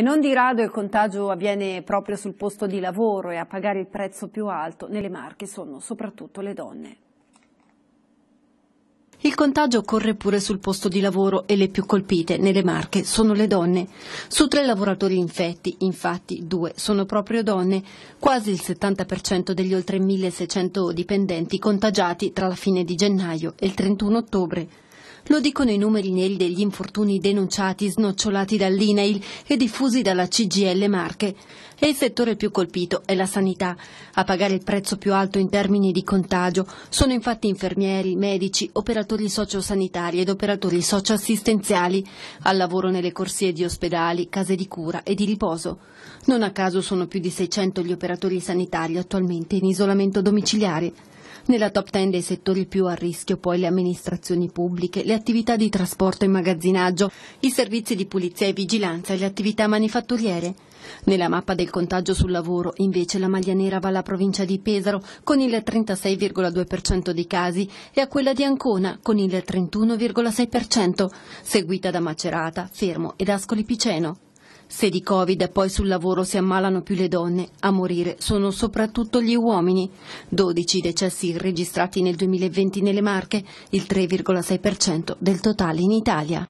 E non di rado il contagio avviene proprio sul posto di lavoro e a pagare il prezzo più alto nelle marche sono soprattutto le donne. Il contagio corre pure sul posto di lavoro e le più colpite nelle marche sono le donne. Su tre lavoratori infetti, infatti, due sono proprio donne. Quasi il 70% degli oltre 1.600 dipendenti contagiati tra la fine di gennaio e il 31 ottobre. Lo dicono i numeri neri degli infortuni denunciati, snocciolati dall'INAIL e diffusi dalla CGL Marche. E il settore più colpito è la sanità. A pagare il prezzo più alto in termini di contagio sono infatti infermieri, medici, operatori sociosanitari ed operatori socioassistenziali, al lavoro nelle corsie di ospedali, case di cura e di riposo. Non a caso sono più di 600 gli operatori sanitari attualmente in isolamento domiciliare. Nella top 10 dei settori più a rischio poi le amministrazioni pubbliche, le attività di trasporto e magazzinaggio, i servizi di pulizia e vigilanza e le attività manifatturiere. Nella mappa del contagio sul lavoro invece la maglia nera va alla provincia di Pesaro con il 36,2% dei casi e a quella di Ancona con il 31,6%, seguita da Macerata, Fermo ed Ascoli Piceno. Se di Covid poi sul lavoro si ammalano più le donne, a morire sono soprattutto gli uomini. 12 decessi registrati nel 2020 nelle Marche, il 3,6% del totale in Italia.